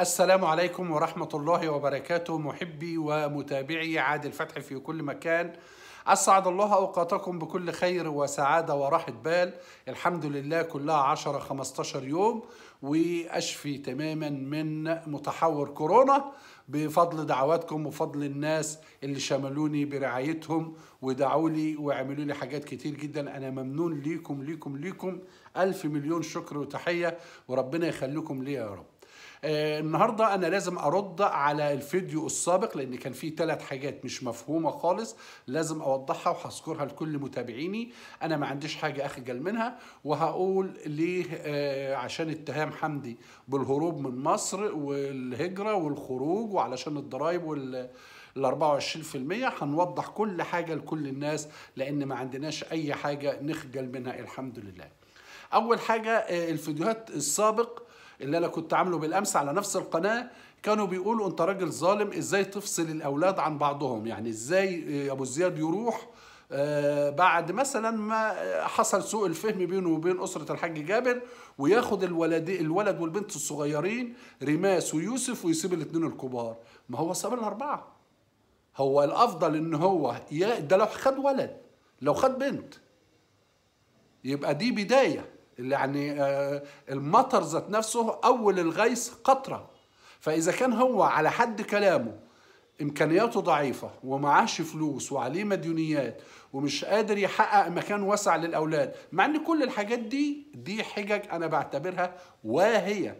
السلام عليكم ورحمة الله وبركاته محبي ومتابعي عادل فتحي في كل مكان أسعد الله أوقاتكم بكل خير وسعادة وراحة بال الحمد لله كلها 10 15 يوم وأشفي تماما من متحور كورونا بفضل دعواتكم وفضل الناس اللي شملوني برعايتهم ودعوا لي وعملوا لي حاجات كتير جدا أنا ممنون ليكم ليكم ليكم ألف مليون شكر وتحية وربنا يخليكم ليا يا رب آه، النهارده انا لازم ارد على الفيديو السابق لان كان فيه ثلاث حاجات مش مفهومه خالص لازم اوضحها وهذكرها لكل متابعيني انا ما عنديش حاجه اخجل منها وهقول ليه آه، عشان اتهام حمدي بالهروب من مصر والهجره والخروج وعلشان الضرايب وال ال 24% هنوضح كل حاجة لكل الناس لأن ما عندناش أي حاجة نخجل منها الحمد لله أول حاجة آه، الفيديوهات السابق اللي انا كنت عامله بالامس على نفس القناه كانوا بيقولوا انت راجل ظالم ازاي تفصل الاولاد عن بعضهم يعني ازاي آه، ابو زياد يروح آه، بعد مثلا ما حصل سوء الفهم بينه وبين أسرة الحاج جابر وياخد الولد الولد والبنت الصغيرين ريماس ويوسف ويسيب الاثنين الكبار ما هو ساب الأربعة هو الأفضل إن هو ده لو خد ولد لو خد بنت يبقى دي بداية يعني آه، المطر ذات نفسه أول الغيث قطرة فإذا كان هو على حد كلامه إمكانياته ضعيفة ومعاش فلوس وعليه مديونيات ومش قادر يحقق مكان واسع للأولاد مع أن كل الحاجات دي دي حجج أنا بعتبرها واهية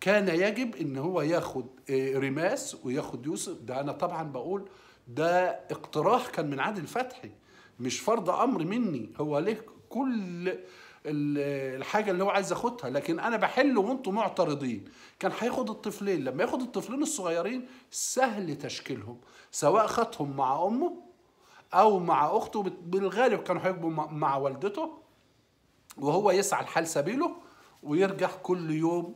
كان يجب ان هو ياخد آه، رماس وياخد يوسف ده انا طبعا بقول ده اقتراح كان من عادل فتحي مش فرض امر مني هو ليه كل الحاجه اللي هو عايز ياخدها لكن انا بحل وانتم معترضين كان هياخد الطفلين لما ياخد الطفلين الصغيرين سهل تشكيلهم سواء خدهم مع امه او مع اخته بالغالب كانوا هيبقوا مع والدته وهو يسعى لحال سبيله ويرجع كل يوم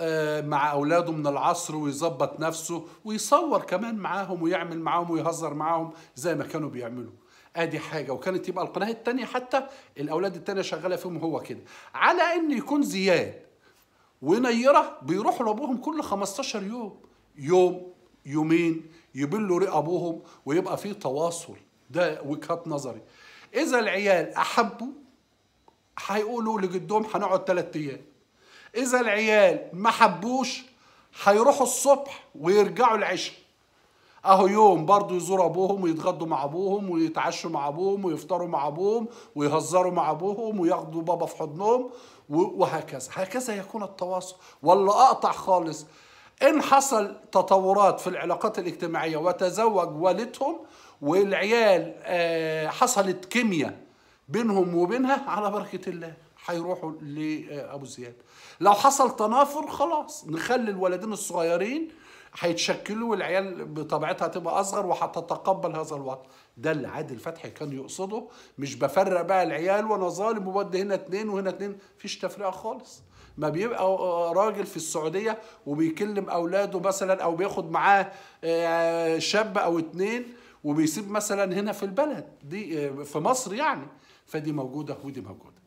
آه، مع اولاده من العصر ويظبط نفسه ويصور كمان معاهم ويعمل معاهم ويهزر معاهم زي ما كانوا بيعملوا ادي حاجه وكانت يبقى القناه الثانيه حتى الاولاد الثانيه شغاله فيهم هو كده على ان يكون زياد ونيره بيروحوا لابوهم كل 15 يوم يوم يومين يبلوا ابوهم ويبقى في تواصل ده وجهات نظري اذا العيال احبوا هيقولوا لجدهم هنقعد ثلاث ايام اذا العيال ما حبوش هيروحوا الصبح ويرجعوا العشاء اهو يوم برضه يزوروا ابوهم ويتغدوا مع ابوهم ويتعشوا مع ابوهم ويفطروا مع ابوهم ويهزروا مع ابوهم وياخدوا بابا في حضنهم وهكذا هكذا يكون التواصل ولا اقطع خالص ان حصل تطورات في العلاقات الاجتماعيه وتزوج والدهم والعيال آه، حصلت كيمياء بينهم وبينها على بركه الله هيروحوا لابو زياد لو حصل تنافر خلاص نخلي الولدين الصغيرين هيتشكلوا والعيال بطبيعتها تبقى اصغر وهتتقبل هذا الوضع ده اللي عادل فتحي كان يقصده مش بفرق بقى العيال وانا ظالم وبدي هنا اتنين وهنا اتنين مفيش تفرقه خالص ما بيبقى راجل في السعوديه وبيكلم اولاده مثلا او بياخد معاه آه، شاب او اتنين وبيسيب مثلا هنا في البلد دي آه، في مصر يعني فدي موجوده ودي موجوده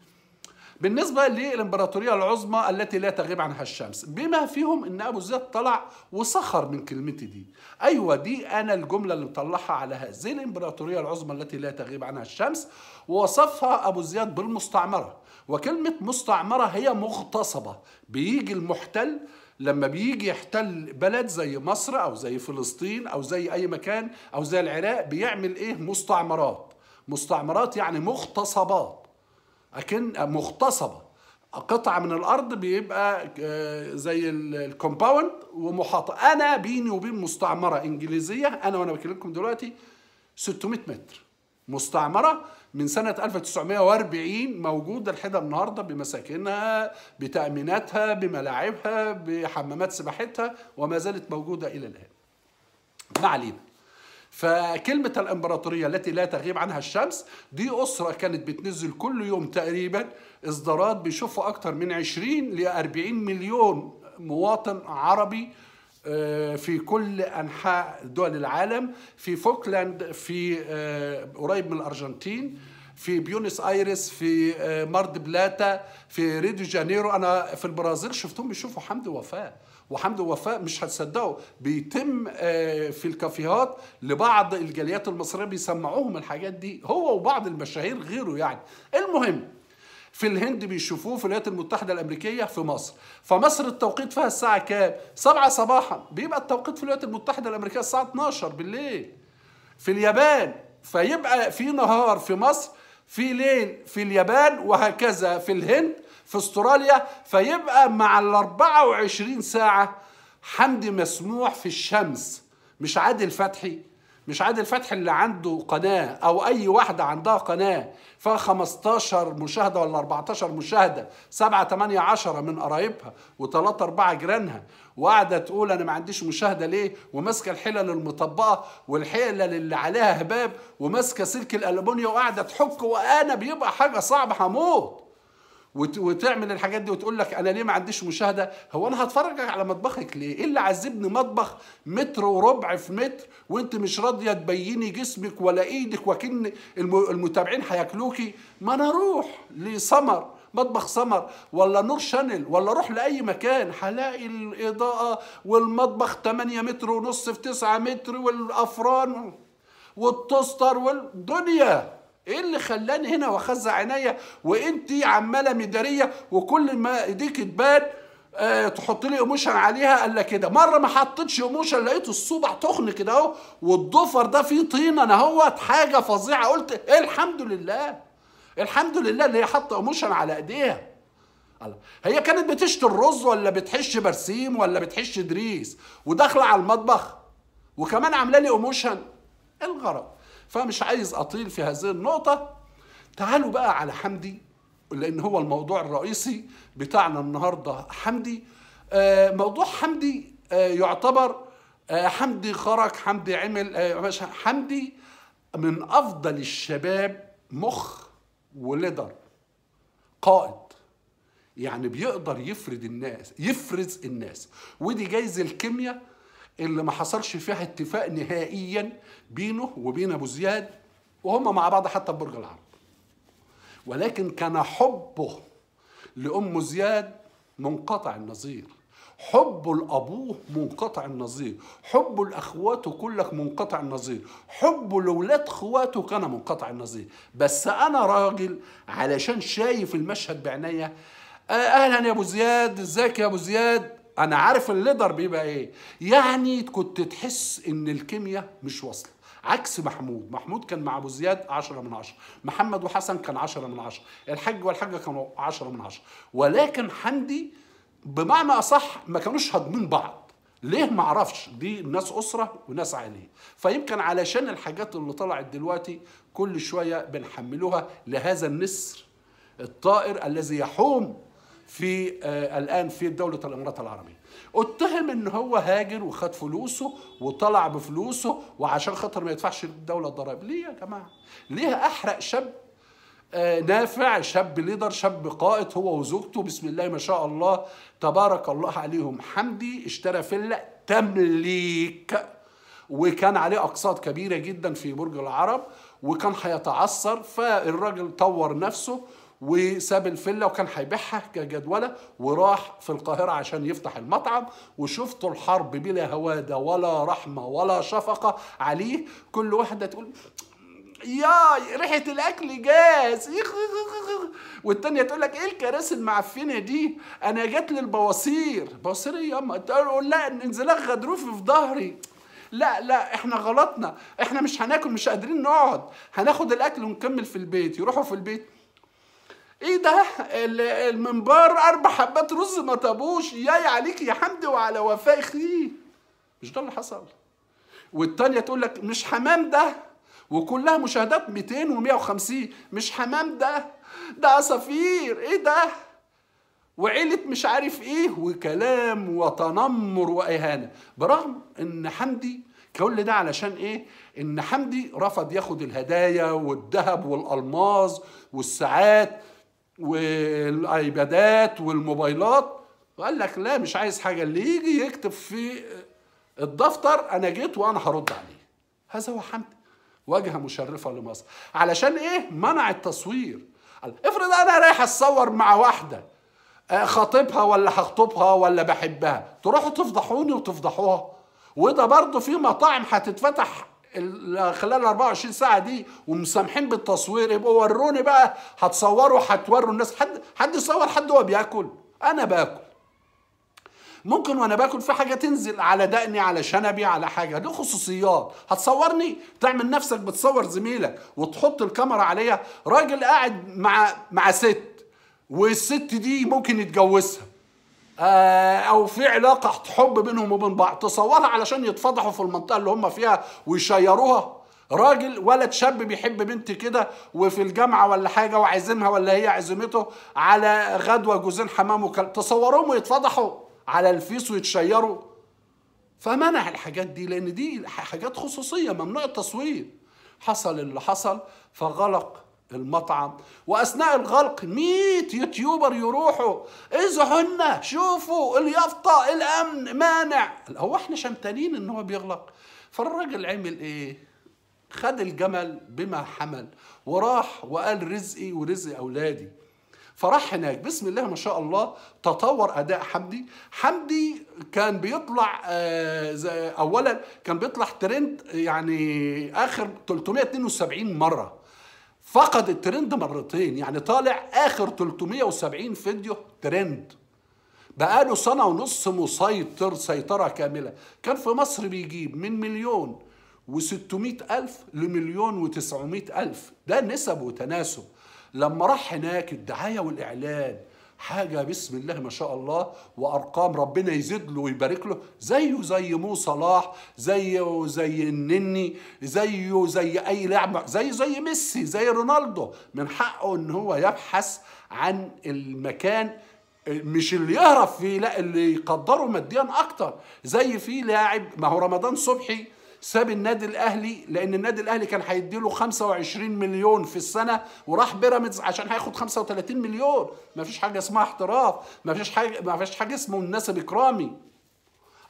بالنسبة للإمبراطورية العظمى التي لا تغيب عنها الشمس بما فيهم أن أبو زيد طلع وسخر من كلمتي دي أيوة دي أنا الجملة اللي مطلعها على هذه الإمبراطورية العظمى التي لا تغيب عنها الشمس ووصفها أبو زيد بالمستعمرة وكلمة مستعمرة هي مغتصبة بيجي المحتل لما بيجي يحتل بلد زي مصر او زي فلسطين او زي اي مكان او زي العراق بيعمل ايه مستعمرات مستعمرات يعني مغتصبات أكن مغتصبة قطعة من الأرض بيبقى آه، زي الكومباوند ومحاطة أنا بيني وبين مستعمرة إنجليزية أنا وأنا بكلمكم دلوقتي 600 متر مستعمرة من سنة 1940 موجودة لحد النهاردة بمساكنها بتأميناتها بملاعبها بحمامات سباحتها وما زالت موجودة إلى الآن ما علينا فكلمة الإمبراطورية التي لا تغيب عنها الشمس دي أسرة كانت بتنزل كل يوم تقريبا إصدارات بيشوفوا أكتر من 20 ل 40 مليون مواطن عربي آه، في كل أنحاء دول العالم في فوكلاند في آه، قريب من الأرجنتين في بيونس ايرس في آه، مارد بلاتا في ريو دي جانيرو انا في البرازيل شفتهم بيشوفوا حمد وفاه وحمد وفاء مش هتصدقوا بيتم آه، في الكافيهات لبعض الجاليات المصريه بيسمعوهم الحاجات دي هو وبعض المشاهير غيره يعني المهم في الهند بيشوفوه في الولايات المتحدة الأمريكية في مصر فمصر التوقيت فيها الساعة كام؟ سبعة صباحا بيبقى التوقيت في الولايات المتحدة الأمريكية الساعة 12 بالليل في اليابان فيبقى في نهار في مصر في ليل في اليابان وهكذا في الهند في استراليا فيبقى مع ال 24 ساعه حمدي مسموح في الشمس مش عادل فتحي مش عادل فتحي اللي عنده قناه او اي واحده عندها قناه فيها 15 مشاهده ولا 14 مشاهده 7 8 10 من قرايبها و3 4 جيرانها وقاعده تقول انا ما عنديش مشاهده ليه وماسكه الحلل المطبقه والحلل اللي عليها هباب وماسكه سلك الالومنيوم وقاعده تحك وانا بيبقى حاجه صعبه هموت وتعمل الحاجات دي وتقول لك انا ليه ما عنديش مشاهده هو انا هتفرج على مطبخك ليه ايه اللي عذبني مطبخ متر وربع في متر وانت مش راضيه تبيني جسمك ولا ايدك وكن المتابعين هياكلوكي ما انا اروح لسمر مطبخ سمر ولا نور شانل ولا اروح لاي مكان هلاقي الاضاءه والمطبخ 8 متر ونص في 9 متر والافران والتوستر والدنيا ايه اللي خلاني هنا واخزع عينيا وانت عماله مداريه وكل ما ايديك تبان آه، تحط لي ايموشن عليها قال لك كده مره ما حطيتش ايموشن لقيت الصوبع تخن كده اهو والضفر ده فيه طينه انا اهوت حاجه فظيعه قلت إيه الحمد لله الحمد لله اللي هي حاطه ايموشن على ايديها هي كانت بتشتي الرز ولا بتحش برسيم ولا بتحش ادريس وداخله على المطبخ وكمان عامله لي ايموشن الغرض فمش عايز اطيل في هذه النقطه تعالوا بقى على حمدي لان هو الموضوع الرئيسي بتاعنا النهارده حمدي آه، موضوع حمدي آه، يعتبر آه، حمدي خرج حمدي عمل حمدي من افضل الشباب مخ وليدر قائد يعني بيقدر يفرد الناس يفرز الناس ودي جايز الكيمياء اللي ما حصلش فيها اتفاق نهائيا بينه وبين ابو زياد وهم مع بعض حتى في برج العرب ولكن كان حبه لام زياد منقطع النظير حبه لابوه منقطع النظير حبه لاخواته كلك منقطع النظير حبه لاولاد خواته كان منقطع النظير بس انا راجل علشان شايف المشهد بعناية آه، اهلا يا ابو زياد ازيك يا ابو زياد انا عارف الليدر بيبقى ايه يعني كنت تحس ان الكيمياء مش واصله عكس محمود محمود كان مع ابو زياد 10 من 10 محمد وحسن كان 10 من 10 الحاج والحاجه كانوا 10 من 10 ولكن حمدي بمعنى اصح ما كانوش هاضمين بعض ليه ما اعرفش دي ناس اسره وناس عائليه فيمكن علشان الحاجات اللي طلعت دلوقتي كل شويه بنحملوها لهذا النسر الطائر الذي يحوم في آه، الآن في دولة الإمارات العربية اتهم ان هو هاجر وخد فلوسه وطلع بفلوسه وعشان خاطر ما يدفعش الدوله الضرائب ليه يا جماعه ليه احرق شاب آه، نافع شاب ليدر شاب قائد هو وزوجته بسم الله ما شاء الله تبارك الله عليهم حمدي اشترى فيلا تمليك وكان عليه اقساط كبيره جدا في برج العرب وكان هيتعثر فالراجل طور نفسه وساب الفيلا وكان هيبيعها كجدوله وراح في القاهره عشان يفتح المطعم وشفتوا الحرب بلا هواده ولا رحمه ولا شفقه عليه كل واحده تقول يا ريحه الاكل جاز والتانية تقول لك ايه الكراسي المعفنه دي انا جات لي البواسير بواسير ايه ياما تقول لا انزلاق غدروف في ظهري لا لا احنا غلطنا احنا مش هناكل مش قادرين نقعد هناخد الاكل ونكمل في البيت يروحوا في البيت ايه ده المنبار اربع حبات رز ما طابوش ياي عليك يا حمد وعلى وفاء اخيه مش ده اللي حصل والتانية تقول لك مش حمام ده وكلها مشاهدات 200 و150 مش حمام ده ده عصافير ايه ده وعيلة مش عارف ايه وكلام وتنمر واهانة برغم ان حمدي كل ده علشان ايه ان حمدي رفض ياخد الهدايا والذهب والالماس والساعات والايبادات والموبايلات وقال لك لا مش عايز حاجه اللي يجي يكتب في الدفتر انا جيت وانا هرد عليه هذا هو حمدي واجهه مشرفه لمصر علشان ايه منع التصوير افرض انا رايح اتصور مع واحده آه، خاطبها ولا هخطبها ولا بحبها تروحوا تفضحوني وتفضحوها وده برضه في مطاعم هتتفتح خلال 24 ساعه دي ومسامحين بالتصوير يبقوا وروني بقى هتصوروا هتوروا الناس حد حد يصور حد وهو بياكل انا باكل ممكن وانا باكل في حاجه تنزل على دقني على شنبي على حاجه دي خصوصيات هتصورني تعمل نفسك بتصور زميلك وتحط الكاميرا عليا راجل قاعد مع مع ست والست دي ممكن يتجوزها آه، او في علاقه حب بينهم وبين بعض تصورها علشان يتفضحوا في المنطقه اللي هم فيها ويشيروها راجل ولد شاب بيحب بنت كده وفي الجامعه ولا حاجه وعزمها ولا هي عزمته على غدوه جوزين حمام وكلب تصورهم ويتفضحوا على الفيس ويتشيروا فمنع الحاجات دي لان دي حاجات خصوصيه ممنوع التصوير حصل اللي حصل فغلق المطعم واثناء الغلق 100 يوتيوبر يروحوا اذا هن شوفوا اليافطه الامن مانع هو احنا شمتانين ان هو بيغلق فالراجل عمل ايه خد الجمل بما حمل وراح وقال رزقي ورزق اولادي فراح هناك بسم الله ما شاء الله تطور اداء حمدي حمدي كان بيطلع آه، اولا كان بيطلع ترند يعني اخر 372 مره فقد الترند مرتين يعني طالع اخر 370 فيديو ترند بقاله سنة ونص مسيطر سيطرة كاملة كان في مصر بيجيب من مليون و600 ألف لمليون و ألف ده نسب وتناسب لما راح هناك الدعاية والإعلان حاجة بسم الله ما شاء الله وأرقام ربنا يزيد له ويبارك له زيه زي مو صلاح زيه زي النني زيه زي أي لاعب زيه زي ميسي زي رونالدو من حقه إن هو يبحث عن المكان مش اللي يهرب فيه لا اللي يقدره ماديا اكتر زي في لاعب ما هو رمضان صبحي ساب النادي الاهلي لان النادي الاهلي كان هيديله 25 مليون في السنه وراح بيراميدز عشان هياخد 35 مليون مفيش حاجه اسمها احتراف مفيش حاجه فيش حاجه اسمه النسب اكرامي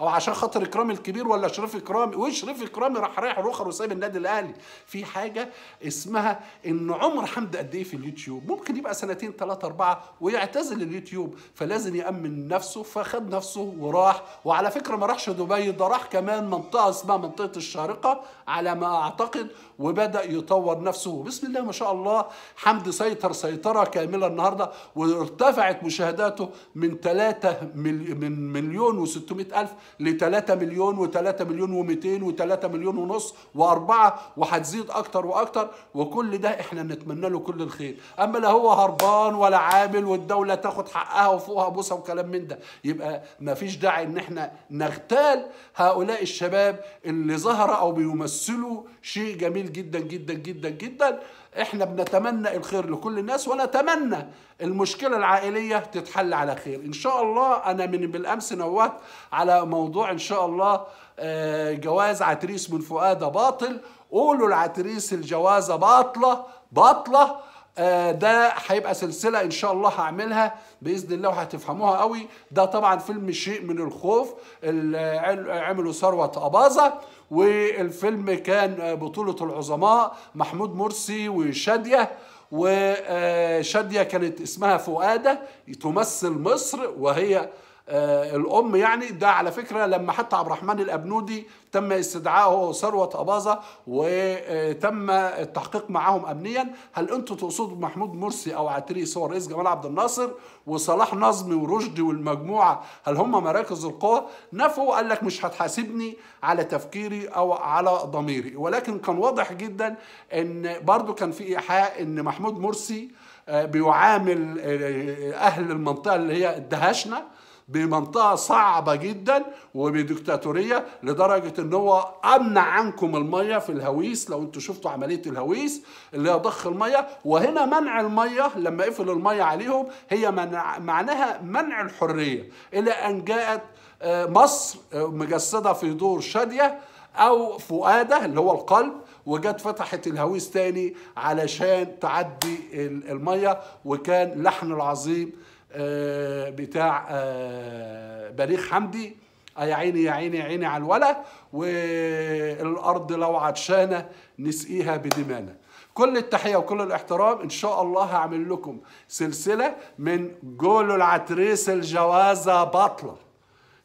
او عشان خاطر اكرامي الكبير ولا شريف اكرامي وشريف اكرامي راح رايح الاخر وسايب النادي الاهلي في حاجه اسمها ان عمر حمد قد ايه في اليوتيوب ممكن يبقى سنتين ثلاثه اربعه ويعتزل اليوتيوب فلازم يامن نفسه فخد نفسه وراح وعلى فكره ما راحش دبي ده راح كمان منطقه اسمها منطقه الشارقه على ما اعتقد وبدا يطور نفسه وبسم الله ما شاء الله حمد سيطر سيطره كامله النهارده وارتفعت مشاهداته من 3 من مليون و600 الف ل 3 مليون و3 مليون و200 و3 مليون ونص و4 وهتزيد اكتر واكتر وكل ده احنا نتمنى له كل الخير اما لا هو هربان ولا عامل والدوله تاخد حقها وفوقها بوسه وكلام من ده يبقى ما فيش داعي ان احنا نغتال هؤلاء الشباب اللي ظهر او بيمثلوا شيء جميل جدا جدا جدا جدا احنا بنتمنى الخير لكل الناس ونتمنى المشكلة العائلية تتحل على خير ان شاء الله انا من بالامس نوهت على موضوع ان شاء الله آه، جواز عتريس من فؤادة باطل قولوا العتريس الجوازة باطلة باطلة آه، ده هيبقى سلسله ان شاء الله هعملها باذن الله وهتفهموها قوي ده طبعا فيلم شيء من الخوف اللي عملوا ثروت اباظه والفيلم كان بطوله العظماء محمود مرسي وشاديه وشاديه كانت اسمها فؤاده تمثل مصر وهي آه، الام يعني ده على فكره لما حتى عبد الرحمن الابنودي تم استدعائه ثروه اباظه وتم التحقيق معهم امنيا هل انتم تقصدوا محمود مرسي او عتري صور رئيس جمال عبد الناصر وصلاح نظمي ورشدي والمجموعه هل هم مراكز القوى نفوا قال لك مش هتحاسبني على تفكيري او على ضميري ولكن كان واضح جدا ان برضو كان في ايحاء ان محمود مرسي آه، بيعامل آه، اهل المنطقه اللي هي الدهشنه بمنطقه صعبه جدا وبديكتاتوريه لدرجه ان هو امنع عنكم الميه في الهويس لو انتوا شفتوا عمليه الهويس اللي هي ضخ الميه وهنا منع الميه لما قفل الميه عليهم هي منع معناها منع الحريه الى ان جاءت آه، مصر آه، مجسده في دور شاديه او فؤاده اللي هو القلب وجت فتحت الهويس تاني علشان تعدي الميه وكان لحن العظيم آه، بتاع آه، بليغ حمدي يا عيني يا عيني يا عيني على الولا والارض لو عطشانه نسقيها بدمانه كل التحيه وكل الاحترام ان شاء الله هعمل لكم سلسله من جول العتريس الجوازه باطله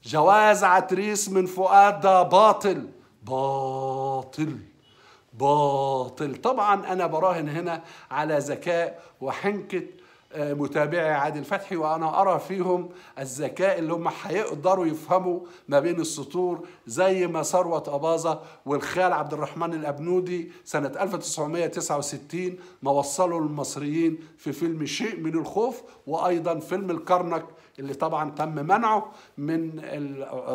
جواز عتريس من فؤاد ده باطل باطل باطل طبعا انا براهن هنا على ذكاء وحنكه متابعي عادل فتحي وانا ارى فيهم الذكاء اللي هم هيقدروا يفهموا ما بين السطور زي ما ثروت اباظه والخال عبد الرحمن الابنودي سنه 1969 ما وصلوا المصريين في فيلم شيء من الخوف وايضا فيلم الكرنك اللي طبعا تم منعه من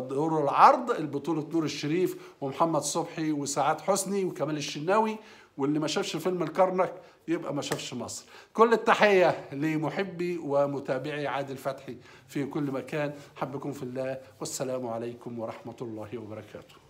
دور العرض البطولة نور الشريف ومحمد صبحي وسعاد حسني وكمال الشناوي واللي ما شافش فيلم الكرنك يبقى ما شافش مصر كل التحية لمحبي ومتابعي عادل فتحي في كل مكان حبكم في الله والسلام عليكم ورحمة الله وبركاته